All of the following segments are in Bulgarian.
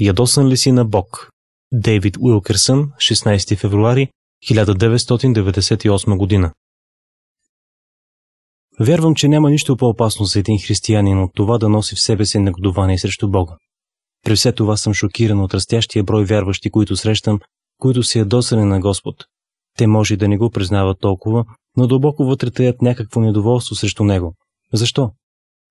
Ядосан ли си на Бог? Дейвид Уилкерсън, 16 февруари 1998 година. Вярвам, че няма нищо по-опасно за един християнин от това да носи в себе си негодование срещу Бога. При все това съм шокиран от растящия брой вярващи, които срещам, които си ядосани е на Господ. Те може да не го признават толкова, но дълбоко вътре таят някакво недоволство срещу него. Защо?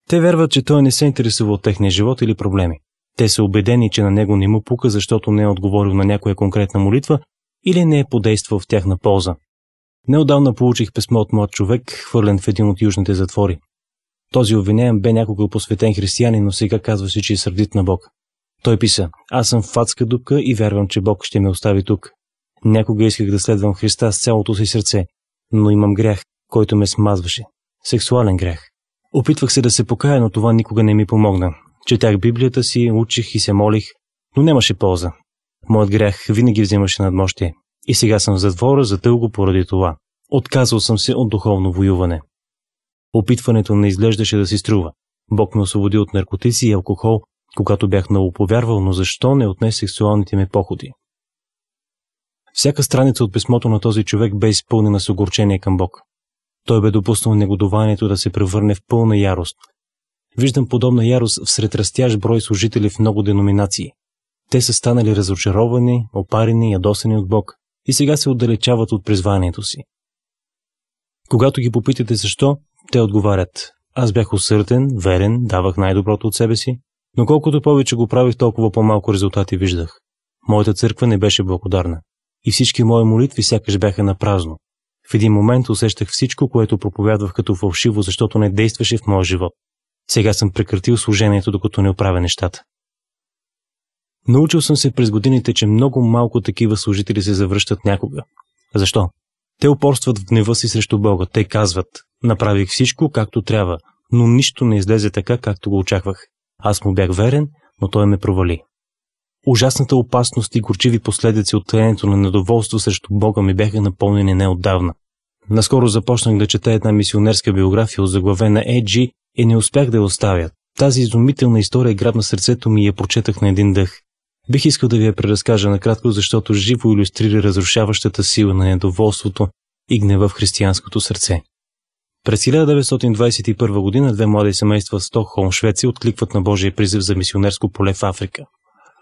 Те вярват, че той не се интересува от техния живот или проблеми. Те са убедени, че на него не му пука, защото не е отговорил на някоя конкретна молитва или не е подействал в тяхна полза. Неодавна получих писмо от млад човек, хвърлен в един от южните затвори. Този обвиняем бе някога посветен християнин, но сега казва се, че е сърдит на Бог. Той писа, аз съм в адска дупка и вярвам, че Бог ще ме остави тук. Някога исках да следвам Христа с цялото си сърце, но имам грях, който ме смазваше. Сексуален грях. Опитвах се да се покая, но това никога не ми помогна. Четях Библията си, учих и се молих, но нямаше полза. Моят грях винаги взимаше надмощие. И сега съм в затвора за дълго поради това. Отказал съм се от духовно воюване. Опитването не изглеждаше да си струва. Бог ме освободи от наркотици и алкохол, когато бях много повярвал, но защо не отне сексуалните ми походи? Всяка страница от писмото на този човек бе изпълнена с огорчение към Бог. Той бе допуснал негодованието да се превърне в пълна ярост, Виждам подобна ярост всред растящ брой служители в много деноминации. Те са станали разочаровани, опарени, ядосани от Бог и сега се отдалечават от призванието си. Когато ги попитате защо, те отговарят аз бях усъртен, верен, давах най-доброто от себе си, но колкото повече го правих, толкова по-малко резултати виждах. Моята църква не беше благодарна. И всички мои молитви сякаш бяха на празно. В един момент усещах всичко, което проповядвах като фалшиво, защото не действаше в моя живот. Сега съм прекратил служението, докато не оправя нещата. Научил съм се през годините, че много малко такива служители се завръщат някога. Защо? Те упорстват в гнева си срещу Бога. Те казват, направих всичко както трябва, но нищо не излезе така, както го очаквах. Аз му бях верен, но той ме провали. Ужасната опасност и горчиви последици от тленето на недоволство срещу Бога ми бяха напълнени неотдавна. Наскоро започнах да чета една мисионерска биография, от заглавена Еджи и не успях да я оставя. Тази изумителна история е грабна сърцето ми и я прочетах на един дъх. Бих искал да ви я преразкажа накратко, защото живо иллюстрира разрушаващата сила на недоволството и гнева в християнското сърце. През 1921 година две млади семейства в Стокхолм, Швеция, откликват на Божия призив за мисионерско поле в Африка.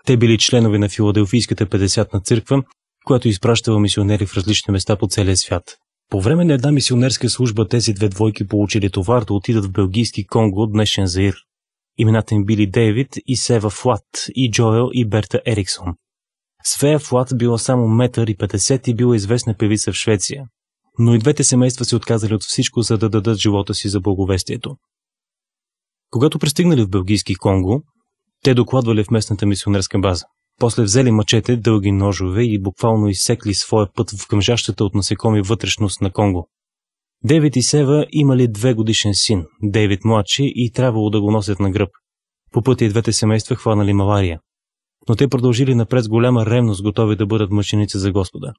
Те били членове на Филаделфийската 50 на църква, която изпращала мисионери в различни места по целия свят. По време на една мисионерска служба тези две двойки получили товар да отидат в Белгийски Конго, днешен Заир. Имената им били Дейвид и Сева Флат, и Джоел и Берта Ериксон. Свея Флат била само метър и 50 и била известна певица в Швеция. Но и двете семейства се отказали от всичко, за да дадат живота си за благовестието. Когато пристигнали в Белгийски Конго, те докладвали в местната мисионерска база. После взели мъчете, дълги ножове и буквално изсекли своя път в къмжащата от насекоми вътрешност на Конго. Девид и Сева имали две годишен син, Девид младши и трябвало да го носят на гръб. По пътя и двете семейства хванали малария. Но те продължили напред с голяма ревност, готови да бъдат мъченици за Господа.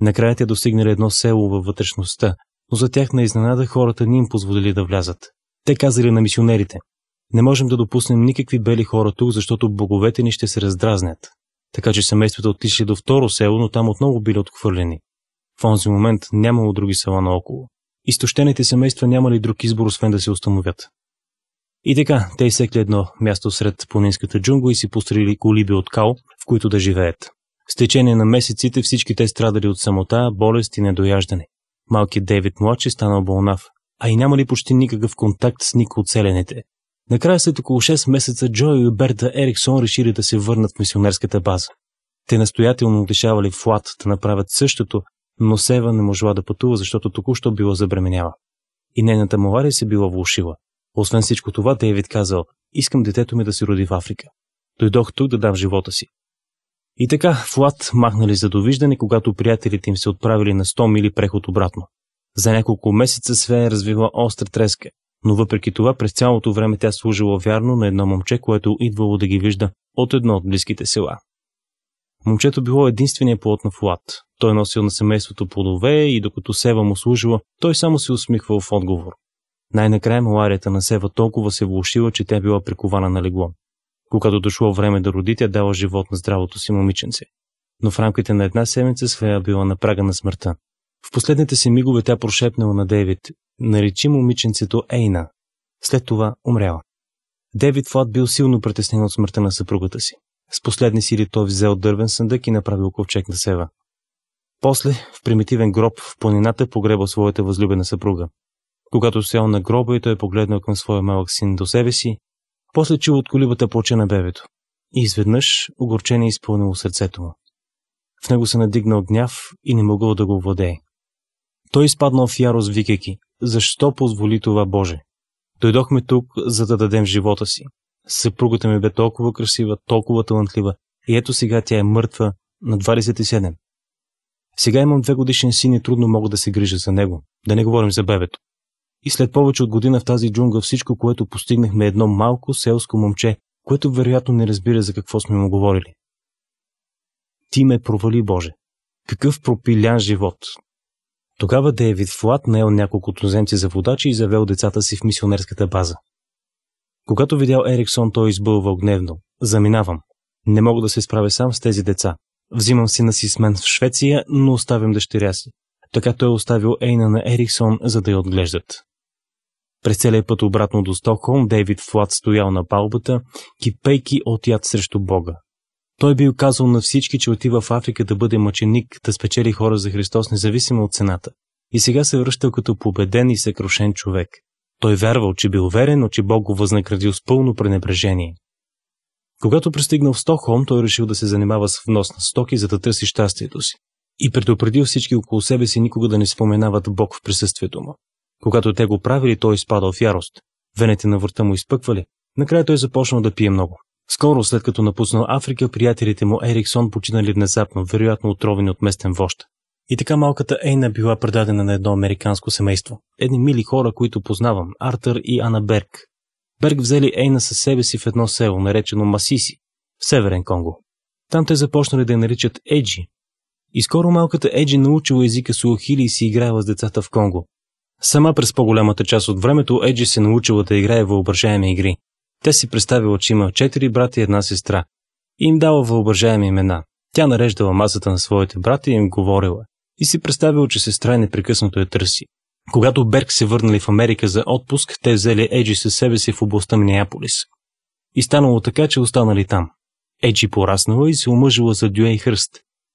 Накрая те достигнали едно село във вътрешността, но за тях на изненада хората ни им позволили да влязат. Те казали на мисионерите – не можем да допуснем никакви бели хора тук, защото боговете ни ще се раздразнят. Така че семействата отишли до второ село, но там отново били отхвърлени. В онзи момент нямало други села наоколо. Изтощените семейства нямали друг избор, освен да се установят. И така, те изсекли едно място сред планинската джунгла и си построили колиби от кал, в които да живеят. С течение на месеците всички те страдали от самота, болест и недояждане. Малкият Дейвид младши станал болнав, а и нямали почти никакъв контакт с никой от селените. Накрая след около 6 месеца Джо и Берта Ериксон решили да се върнат в мисионерската база. Те настоятелно решавали Флат да направят същото, но Сева не можела да пътува, защото току-що била забременява. И нейната малария се била влушила. Освен всичко това, Дейвид казал, искам детето ми да се роди в Африка. Дойдох тук да дам живота си. И така, Флат махнали за довиждане, когато приятелите им се отправили на 100 мили преход обратно. За няколко месеца Свен развива остра треска, но въпреки това през цялото време тя служила вярно на едно момче, което идвало да ги вижда от едно от близките села. Момчето било единствения плод на Фуат. Той носил на семейството плодове и докато Сева му служила, той само се усмихвал в отговор. Най-накрая маларията на Сева толкова се влушила, че тя била прикована на легло. Когато дошло време да роди, тя дала живот на здравото си момиченце. Но в рамките на една седмица Свея била на прага на смъртта. В последните си мигове тя прошепнала на Дейвид, наречи момиченцето Ейна. След това умряла. Девид Флат бил силно притеснен от смъртта на съпругата си. С последни сили той взел дървен съндък и направил ковчег на Сева. После, в примитивен гроб в планината, погребал своята възлюбена съпруга. Когато сел на гроба и той е погледнал към своя малък син до себе си, после чул от колибата плача на бебето. И изведнъж огорчение изпълнило сърцето му. В него се надигнал гняв и не могъл да го владее. Той изпаднал в ярост, викайки защо позволи това Боже? Дойдохме тук, за да дадем живота си. Съпругата ми бе толкова красива, толкова талантлива и ето сега тя е мъртва на 27. Сега имам две годишен син и трудно мога да се грижа за него, да не говорим за бебето. И след повече от година в тази джунга всичко, което постигнахме е едно малко селско момче, което вероятно не разбира за какво сме му говорили. Ти ме провали, Боже. Какъв пропилян живот, тогава Дейвид Флат наел няколко туземци за водачи и завел децата си в мисионерската база. Когато видял Ериксон, той избълвал гневно. Заминавам. Не мога да се справя сам с тези деца. Взимам сина си с мен в Швеция, но оставям дъщеря си. Така той оставил Ейна на Ериксон, за да я отглеждат. През целия път обратно до Стокхолм, Дейвид Флат стоял на палбата, кипейки от яд срещу Бога, той бил казал на всички, че отива в Африка да бъде мъченик, да спечели хора за Христос, независимо от цената. И сега се връщал като победен и съкрушен човек. Той вярвал, че бил верен, но че Бог го възнаградил с пълно пренебрежение. Когато пристигнал в Стокхолм, той решил да се занимава с внос на стоки, за да търси щастието си. И предупредил всички около себе си никога да не споменават Бог в присъствието му. Когато те го правили, той изпадал в ярост. Вените на врата му изпъквали. Накрая той започнал да пие много. Скоро след като напуснал Африка, приятелите му Ериксон починали внезапно, вероятно отровени от местен вожд. И така малката Ейна била предадена на едно американско семейство. Едни мили хора, които познавам, Артър и Ана Берг. Берг взели Ейна със себе си в едно село, наречено Масиси, в Северен Конго. Там те започнали да я наричат Еджи. И скоро малката Еджи научила езика суохили и си играела с децата в Конго. Сама през по-голямата част от времето Еджи се научила да играе въображаеми игри. Тя си представила, че има четири брата и една сестра. И им дала въображаеми имена. Тя нареждала масата на своите брати и им говорила. И си представила, че сестра е непрекъснато я търси. Когато Берг се върнали в Америка за отпуск, те взели Еджи със себе си в областта Миниаполис. И станало така, че останали там. Еджи пораснала и се омъжила за Дюей Хърст,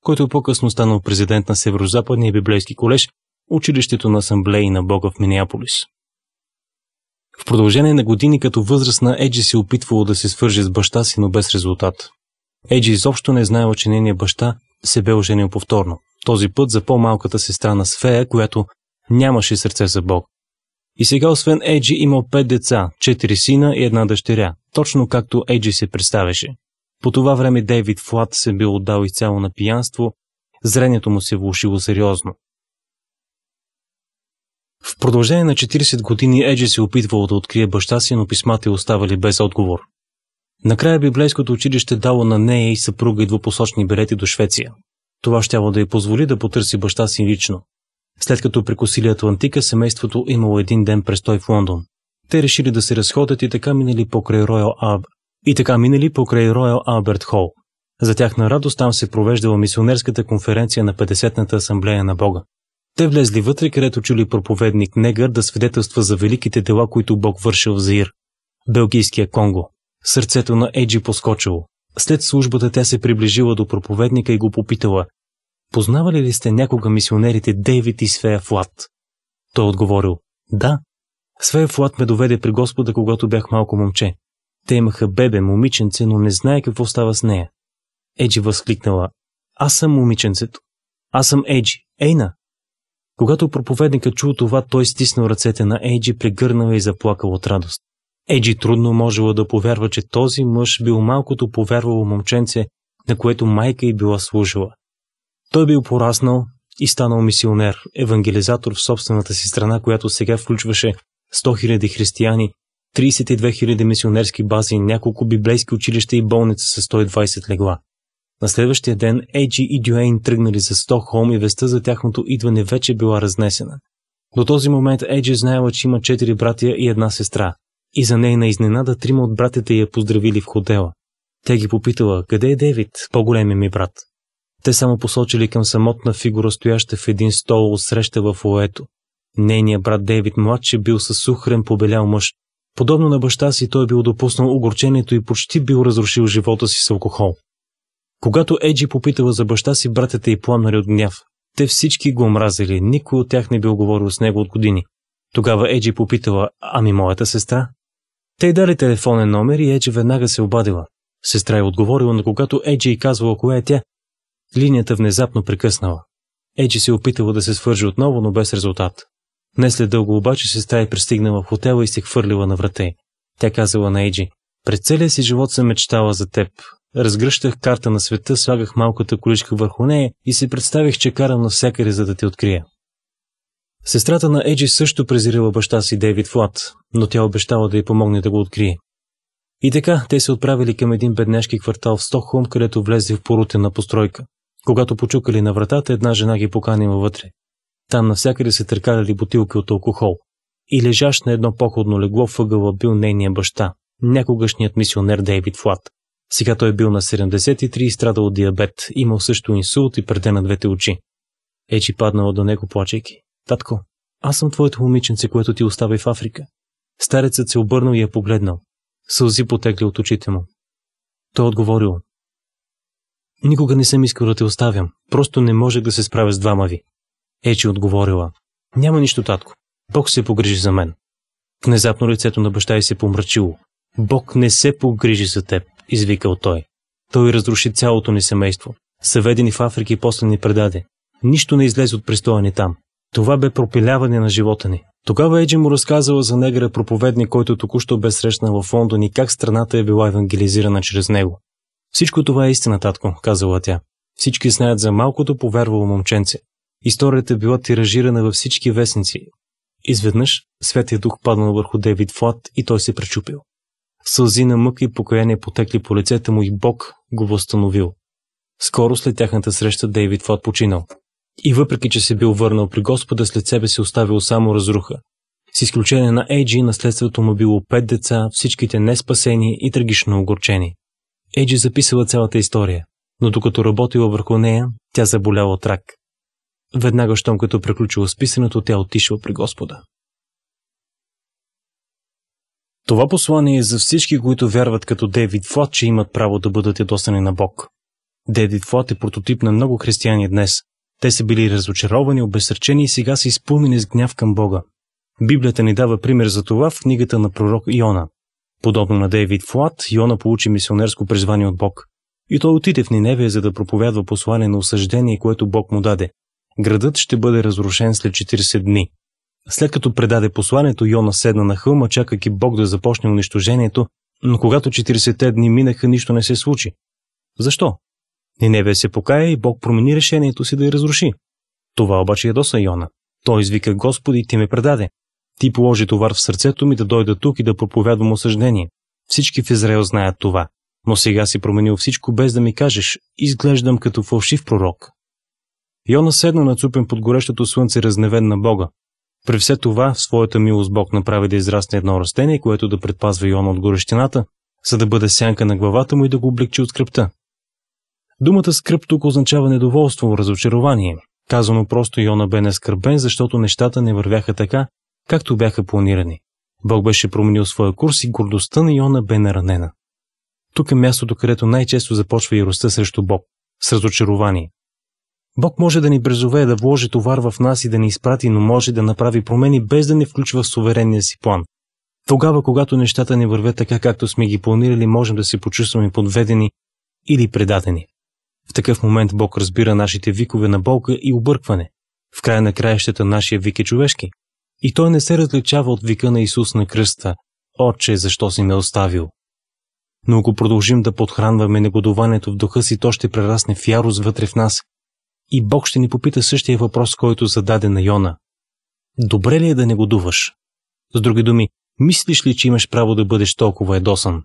който е по-късно станал президент на Северо-Западния библейски колеж, училището на Асамблеи на Бога в Миниаполис. В продължение на години като възрастна Еджи се опитвало да се свърже с баща си, но без резултат. Еджи изобщо не знаела, че нейният баща се бе оженил повторно. Този път за по-малката сестра на Сфея, която нямаше сърце за Бог. И сега освен Еджи имал пет деца, четири сина и една дъщеря, точно както Еджи се представяше. По това време Дейвид Флат се бил отдал изцяло на пиянство, зрението му се влушило сериозно. В продължение на 40 години Еджи се опитвало да открие баща си, но писмата й оставали без отговор. Накрая библейското училище дало на нея и съпруга и двупосочни билети до Швеция. Това щяло да й позволи да потърси баща си лично. След като прекосили Атлантика, семейството имало един ден престой в Лондон. Те решили да се разходят и така минали покрай Роял Аб. И така минали покрай Роял Алберт Хол. За тяхна радост там се провеждала мисионерската конференция на 50-та асамблея на Бога. Те влезли вътре, където чули проповедник Негър да свидетелства за великите дела, които Бог вършил в Заир, Белгийския Конго. Сърцето на Еджи поскочило. След службата тя се приближила до проповедника и го попитала «Познавали ли сте някога мисионерите Дейвид и Свея Флат?» Той отговорил «Да». Свея Флат ме доведе при Господа, когато бях малко момче. Те имаха бебе, момиченце, но не знае какво става с нея. Еджи възкликнала. Аз съм момиченцето. Аз съм Еджи. Ейна! Когато проповедника чул това, той стиснал ръцете на Ейджи, прегърнал и заплакал от радост. Еджи трудно можела да повярва, че този мъж бил малкото повярвало момченце, на което майка й била служила. Той бил пораснал и станал мисионер, евангелизатор в собствената си страна, която сега включваше 100 000 християни, 32 000 мисионерски бази, няколко библейски училища и болница с 120 легла. На следващия ден Еджи и Дюейн тръгнали за Стокхолм и веста за тяхното идване вече била разнесена. До този момент Еджи е знаела, че има четири братия и една сестра. И за нейна изненада трима от братите я поздравили в хотела. Тя ги попитала, къде е Девид, по-големия ми брат. Те само посочили към самотна фигура, стояща в един стол от среща в Оето. Нейният брат Девид младше бил със сухрен побелял мъж. Подобно на баща си, той бил допуснал огорчението и почти бил разрушил живота си с алкохол. Когато Еджи попитала за баща си, братята и пламнали от гняв. Те всички го мразили, никой от тях не бил говорил с него от години. Тогава Еджи попитала, ами моята сестра? Те й дали телефонен номер и Еджи веднага се обадила. Сестра е отговорила, но когато Еджи й казвала кое е тя, линията внезапно прекъснала. Еджи се опитала да се свържи отново, но без резултат. Не след дълго обаче сестра е пристигнала в хотела и се хвърлила на врата й. Тя казала на Еджи, през целия си живот съм мечтала за теб. Разгръщах карта на света, слагах малката количка върху нея и се представих, че карам навсякъде, за да те открия. Сестрата на Еджи също презирила баща си Дейвид Флат, но тя обещала да й помогне да го открие. И така те се отправили към един бедняшки квартал в Стокхолм, където влезе в порутена постройка. Когато почукали на вратата, една жена ги поканила вътре. Там навсякъде се търкаляли бутилки от алкохол. И лежащ на едно походно легло въгъла бил нейния баща, някогашният мисионер Дейвид Флат. Сега той е бил на 73 и страдал от диабет, имал също инсулт и преде на двете очи. Ечи паднала до него, плачейки. Татко, аз съм твоето момиченце, което ти остави в Африка. Старецът се обърнал и я погледнал. Сълзи потекли от очите му. Той отговорил. Никога не съм искал да те оставям. Просто не можех да се справя с двама ви. Ечи отговорила. Няма нищо, татко. Бог се погрижи за мен. Внезапно лицето на баща й се помрачило. Бог не се погрижи за теб извикал той. Той разруши цялото ни семейство. Съведени в Африка и после ни предаде. Нищо не излезе от престоя ни там. Това бе пропиляване на живота ни. Тогава Еджи му разказала за негра проповедник, който току-що бе срещнал в Лондон и как страната е била евангелизирана чрез него. Всичко това е истина, татко, казала тя. Всички знаят за малкото повярвало момченце. Историята била тиражирана във всички вестници. Изведнъж Светия Дух паднал върху Девид Флат и той се пречупил. Сълзи на мъка и покаяние потекли по лицето му и Бог го възстановил. Скоро след тяхната среща Дейвид Фот починал. И въпреки, че се бил върнал при Господа, след себе си оставил само разруха. С изключение на Ейджи, наследството му било пет деца, всичките неспасени и трагично огорчени. Ейджи записала цялата история, но докато работила върху нея, тя заболяла от рак. Веднага, щом като приключила списането, тя отишла при Господа. Това послание е за всички, които вярват като Дейвид Флот, че имат право да бъдат ядосани на Бог. Дейвид Флот е прототип на много християни днес. Те са били разочаровани, обесърчени и сега са изпълнени с гняв към Бога. Библията ни дава пример за това в книгата на пророк Иона. Подобно на Дейвид Флот, Иона получи мисионерско призвание от Бог. И той отиде в Ниневия, за да проповядва послание на осъждение, което Бог му даде. Градът ще бъде разрушен след 40 дни. След като предаде посланието, Йона седна на хълма, чакайки Бог да започне унищожението, но когато 40-те дни минаха, нищо не се случи. Защо? Ниневия се покая и Бог промени решението си да я разруши. Това обаче доса Йона. Той извика Господи, ти ме предаде. Ти положи товар в сърцето ми да дойда тук и да проповядвам осъждение. Всички в Израел знаят това. Но сега си променил всичко без да ми кажеш, изглеждам като фалшив пророк. Йона седна на цупен под горещото слънце, разневен на Бога. При все това, в своята милост Бог направи да израсне едно растение, което да предпазва Йона от горещината, за да бъде сянка на главата му и да го облегчи от скръпта. Думата скръп тук означава недоволство, разочарование. Казано просто Йона бе нескърбен, защото нещата не вървяха така, както бяха планирани. Бог беше променил своя курс и гордостта на Йона бе наранена. Тук е мястото, където най-често започва яростта срещу Бог, с разочарование. Бог може да ни брезове да вложи товар в нас и да ни изпрати, но може да направи промени без да ни включва в суверенния си план. Тогава, когато нещата не вървят така, както сме ги планирали, можем да се почувстваме подведени или предадени. В такъв момент Бог разбира нашите викове на болка и объркване. В края на краищата нашия вик е човешки. И той не се различава от вика на Исус на кръста. Отче, защо си ме оставил? Но ако продължим да подхранваме негодованието в духа си, то ще прерасне в ярост вътре в нас и Бог ще ни попита същия въпрос, който зададе на Йона. Добре ли е да не годуваш? С други думи, мислиш ли, че имаш право да бъдеш толкова едосан?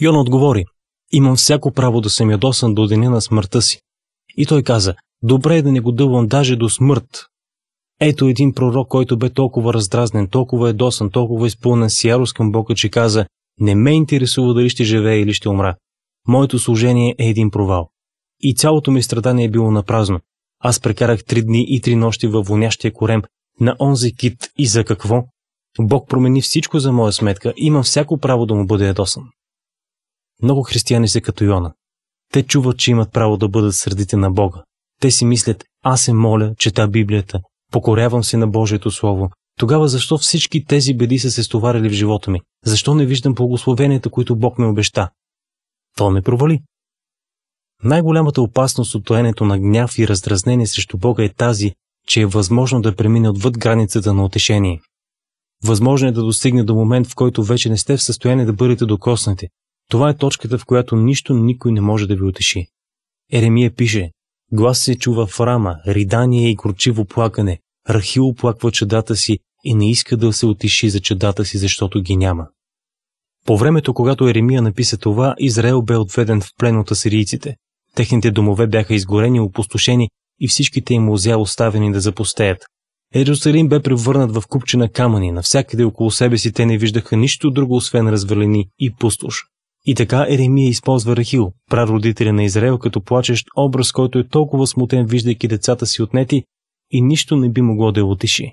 Йон отговори, имам всяко право да съм ядосан до деня на смъртта си. И той каза, добре е да не годувам даже до смърт. Ето един пророк, който бе толкова раздразнен, толкова едосан, толкова изпълнен с ярост към Бога, че каза, не ме интересува дали ще живее или ще умра. Моето служение е един провал и цялото ми страдание е било на празно. Аз прекарах три дни и три нощи във вонящия корем на онзи кит и за какво? Бог промени всичко за моя сметка, имам всяко право да му бъде ядосан. Много християни са като Йона. Те чуват, че имат право да бъдат сърдите на Бога. Те си мислят, аз се моля, чета Библията, покорявам се на Божието Слово. Тогава защо всички тези беди са се стоварили в живота ми? Защо не виждам благословенията, които Бог ме обеща? То ме провали. Най-голямата опасност от тоенето на гняв и раздразнение срещу Бога е тази, че е възможно да премине отвъд границата на утешение. Възможно е да достигне до момент, в който вече не сте в състояние да бъдете докоснати. Това е точката, в която нищо никой не може да ви утеши. Еремия пише, глас се чува в рама, ридание и горчиво плакане. Рахил оплаква чедата си и не иска да се отиши за чедата си, защото ги няма. По времето, когато Еремия написа това, Израел бе отведен в плен от асирийците. Техните домове бяха изгорени, опустошени и всичките им лозя оставени да запустеят. Ерусалим бе превърнат в купчина камъни, навсякъде около себе си те не виждаха нищо друго, освен развалени и пустош. И така Еремия използва Рахил, прародителя на Израел, като плачещ образ, който е толкова смутен, виждайки децата си отнети, и нищо не би могло да я отиши.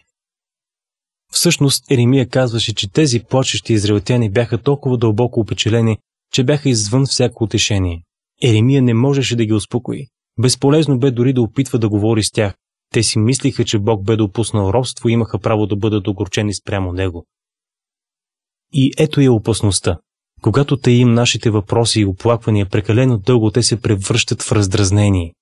Всъщност Еремия казваше, че тези плачещи израелтяни бяха толкова дълбоко опечелени, че бяха извън всяко утешение. Еремия не можеше да ги успокои. Безполезно бе дори да опитва да говори с тях. Те си мислиха, че Бог бе допуснал робство и имаха право да бъдат огорчени спрямо него. И ето е опасността. Когато те им нашите въпроси и оплаквания прекалено дълго, те се превръщат в раздразнение.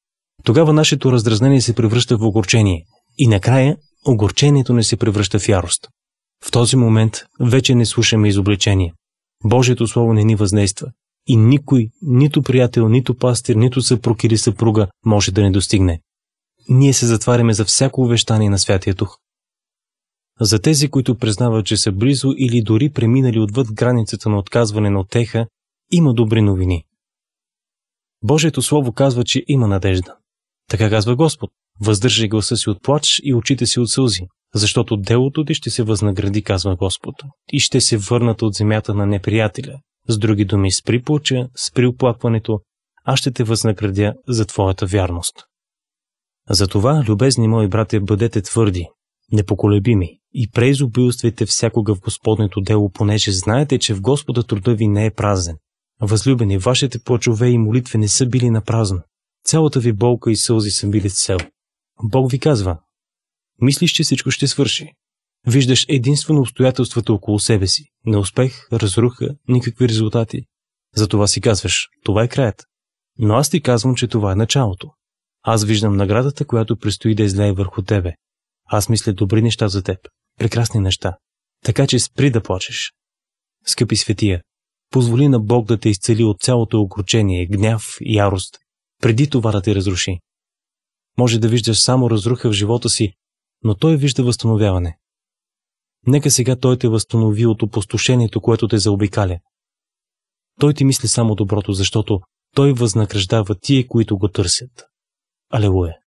Тогава нашето раздразнение се превръща в огорчение. И накрая огорчението не се превръща в ярост. В този момент вече не слушаме изобличение. Божието Слово не ни въздейства и никой, нито приятел, нито пастир, нито съпруг или съпруга може да не достигне. Ние се затваряме за всяко увещание на Святия Дух. За тези, които признават, че са близо или дори преминали отвъд границата на отказване на отеха, има добри новини. Божието Слово казва, че има надежда. Така казва Господ. Въздържай гласа си от плач и очите си от сълзи, защото делото ти ще се възнагради, казва Господ, и ще се върнат от земята на неприятеля, с други думи, спри плача, спри оплакването, аз ще те възнаградя за твоята вярност. Затова, любезни мои братя, бъдете твърди, непоколебими и преизобилствайте всякога в Господнето дело, понеже знаете, че в Господа труда ви не е празен. Възлюбени, вашите плачове и молитви не са били на празно. Цялата ви болка и сълзи са били цел. Бог ви казва, мислиш, че всичко ще свърши. Виждаш единствено обстоятелствата около себе си. Неуспех, разруха, никакви резултати. Затова си казваш, това е краят. Но аз ти казвам, че това е началото. Аз виждам наградата, която предстои да излее върху тебе. Аз мисля добри неща за теб. Прекрасни неща. Така че спри да плачеш. Скъпи светия, позволи на Бог да те изцели от цялото огорчение, гняв и ярост, преди това да те разруши. Може да виждаш само разруха в живота си, но той вижда възстановяване. Нека сега Той те възстанови от опустошението, което те заобикаля. Той ти мисли само доброто, защото Той възнаграждава тие, които го търсят. Алелуя!